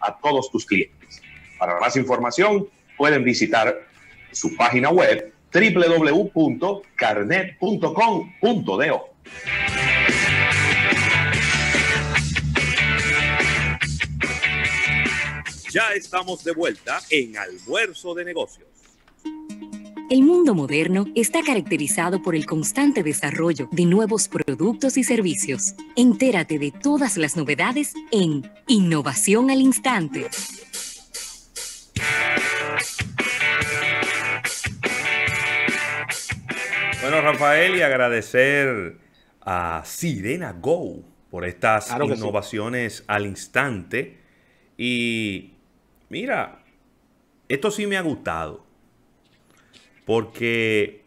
a todos tus clientes. Para más información, pueden visitar su página web www.carnet.com.do. Ya estamos de vuelta en Almuerzo de Negocios. El mundo moderno está caracterizado por el constante desarrollo de nuevos productos y servicios. Entérate de todas las novedades en Innovación al Instante. Bueno, Rafael, y agradecer a Sirena Go por estas innovaciones al instante. Y mira, esto sí me ha gustado. Porque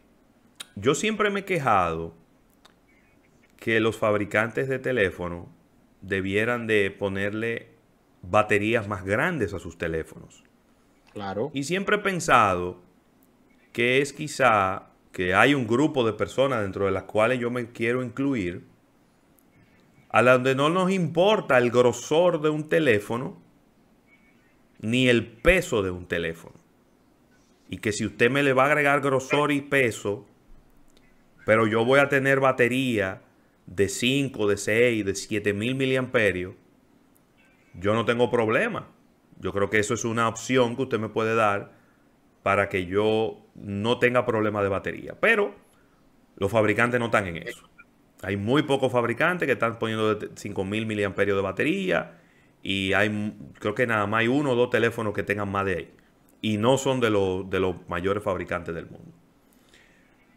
yo siempre me he quejado que los fabricantes de teléfonos debieran de ponerle baterías más grandes a sus teléfonos. Claro. Y siempre he pensado que es quizá que hay un grupo de personas dentro de las cuales yo me quiero incluir, a donde no nos importa el grosor de un teléfono ni el peso de un teléfono y que si usted me le va a agregar grosor y peso, pero yo voy a tener batería de 5, de 6, de mil miliamperios, yo no tengo problema. Yo creo que eso es una opción que usted me puede dar para que yo no tenga problema de batería. Pero los fabricantes no están en eso. Hay muy pocos fabricantes que están poniendo de 5000 miliamperios de batería y hay creo que nada más hay uno o dos teléfonos que tengan más de ahí y no son de, los mayores fabricantes del mundo.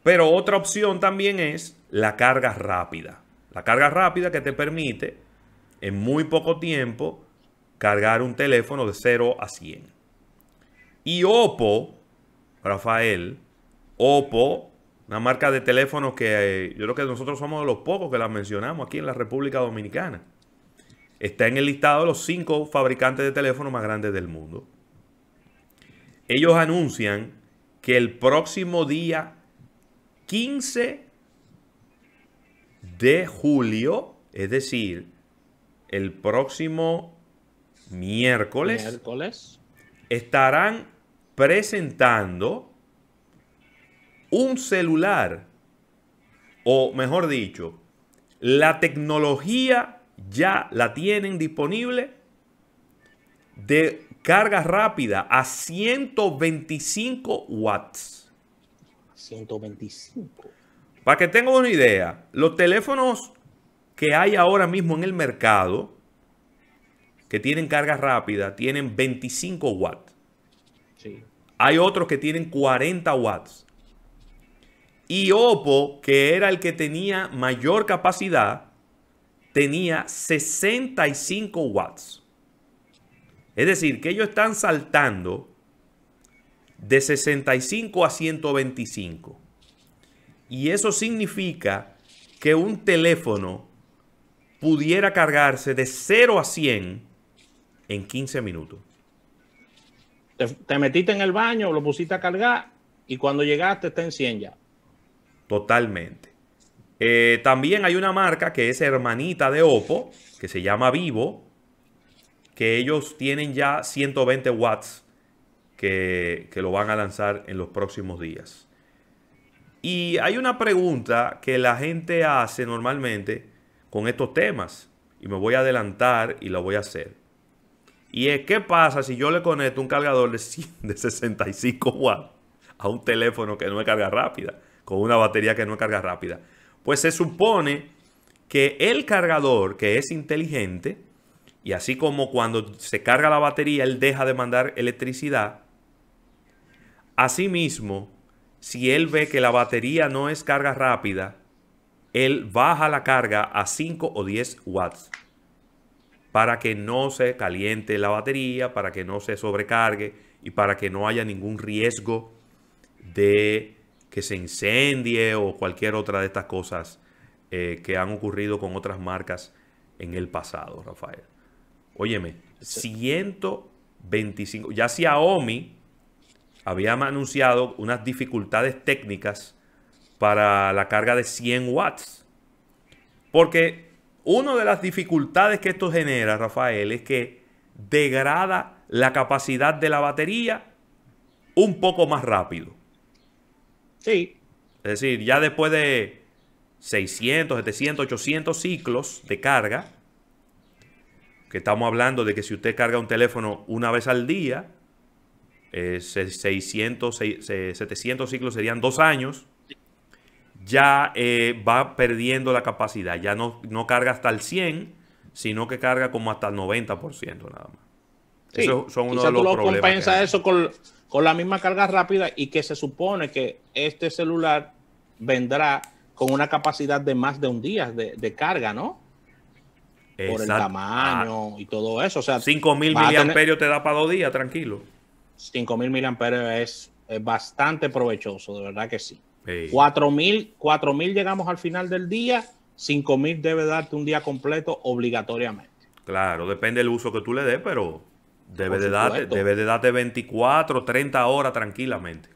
Pero otra opción también es la carga rápida. La carga rápida que te permite en muy poco tiempo cargar un teléfono de 0 a 100. Y Oppo, Rafael, Oppo, una marca de teléfonos que eh, yo creo que nosotros somos de los pocos que la mencionamos aquí en la República Dominicana. Está en el listado de los cinco fabricantes de teléfonos más grandes del mundo ellos anuncian que el próximo día 15 de julio, es decir, el próximo miércoles, estarán presentando un celular, o mejor dicho, la tecnología ya la tienen disponible de carga rápida a 125 watts. 125. Para que tenga una idea, los teléfonos que hay ahora mismo en el mercado que tienen carga rápida tienen 25 watts. Hay otros que tienen 40 watts. Y Oppo, que era el que tenía mayor capacidad, tenía 65 watts. Es decir, que ellos están saltando de 65 a 125. Y eso significa que un teléfono pudiera cargarse de 0 a 100 en 15 minutos. Te, metiste en el baño, lo pusiste a cargar y cuando llegaste está en 100 ya. Totalmente. Eh, también hay una marca que es hermanita de Oppo, que se llama Vivo, que ellos tienen ya 120 watts que, que lo van a lanzar en los próximos días. Y hay una pregunta que la gente hace normalmente con estos temas. Y me voy a adelantar y lo voy a hacer. Y es, ¿qué pasa si yo le conecto un cargador de, 65 watts a un teléfono que no es carga rápida? Con una batería que no es carga rápida. Pues se supone que el cargador que es inteligente y así como cuando se carga la batería, él deja de mandar electricidad. Asimismo, si él ve que la batería no es carga rápida, él baja la carga a 5 o 10 watts para que no se caliente la batería, para que no se sobrecargue y para que no haya ningún riesgo de que se incendie o cualquier otra de estas cosas eh, que han ocurrido con otras marcas en el pasado, Rafael. Óyeme, 125. Ya Xiaomi había anunciado unas dificultades técnicas para la carga de 100 watts. Porque una de las dificultades que esto genera, Rafael, es que degrada la capacidad de la batería un poco más rápido. Sí. Es decir, ya después de 600, 700, 800 ciclos de carga, que estamos hablando de que si usted carga un teléfono una vez al día, eh, 600, 700 ciclos serían dos años, ya eh, va perdiendo la capacidad. Ya no, no carga hasta el 100, sino que carga como hasta el 90% nada más. eso son uno de los lo compensa eso con, la misma carga rápida y que se supone que este celular vendrá con una capacidad de más de un día de carga, ¿no? por el tamaño ah. y todo eso. O sea, 5000 miliamperios te da para dos días, tranquilo. 5000 miliamperios es, es, bastante provechoso, de verdad que sí. 4000, 4000 llegamos al final del día, 5000 debe darte un día completo obligatoriamente. Claro, depende del uso que tú le des, pero debe, de darte, debe de darte 24, 30 horas tranquilamente.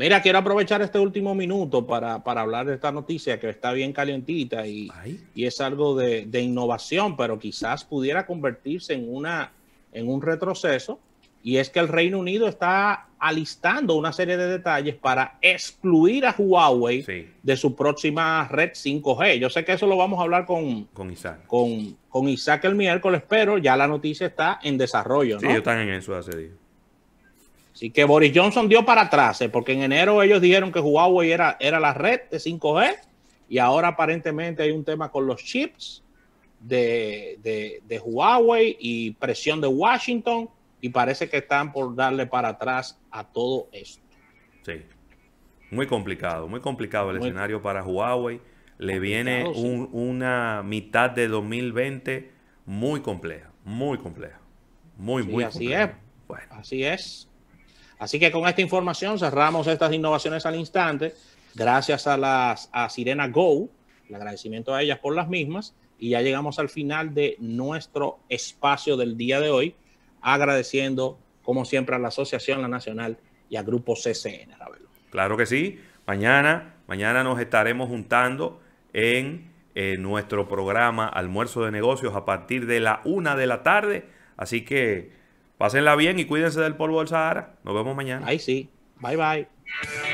Mira, quiero aprovechar este último minuto para, hablar de esta noticia que está bien calientita y, y es algo de, innovación, pero quizás pudiera convertirse en, una, en un retroceso. Y es que el Reino Unido está alistando una serie de detalles para excluir a Huawei de su próxima red 5G. Yo sé que eso lo vamos a hablar con, con, Isaac. el miércoles, pero ya la noticia está en desarrollo. Sí, están en eso hace días. Así que Boris Johnson dio para atrás, eh, porque en enero ellos dijeron que Huawei era, era la red de 5G y ahora aparentemente hay un tema con los chips de, Huawei y presión de Washington y parece que están por darle para atrás a todo esto. Sí, muy complicado, muy complicado el escenario para Huawei. Le viene una mitad de 2020 muy compleja, muy compleja. Muy, muy así Es. Bueno. Así es. Así que con esta información cerramos estas innovaciones al instante. Gracias a las Sirena Go, el agradecimiento a ellas por las mismas. Y ya llegamos al final de nuestro espacio del día de hoy, agradeciendo, como siempre, a la Asociación La Nacional y a Grupo CCN, Claro que sí. Mañana, mañana nos estaremos juntando en eh, nuestro programa Almuerzo de Negocios a partir de la una de la tarde. Así que Pásenla bien y cuídense del polvo al Sahara. Nos vemos mañana. Ay, sí. Bye bye.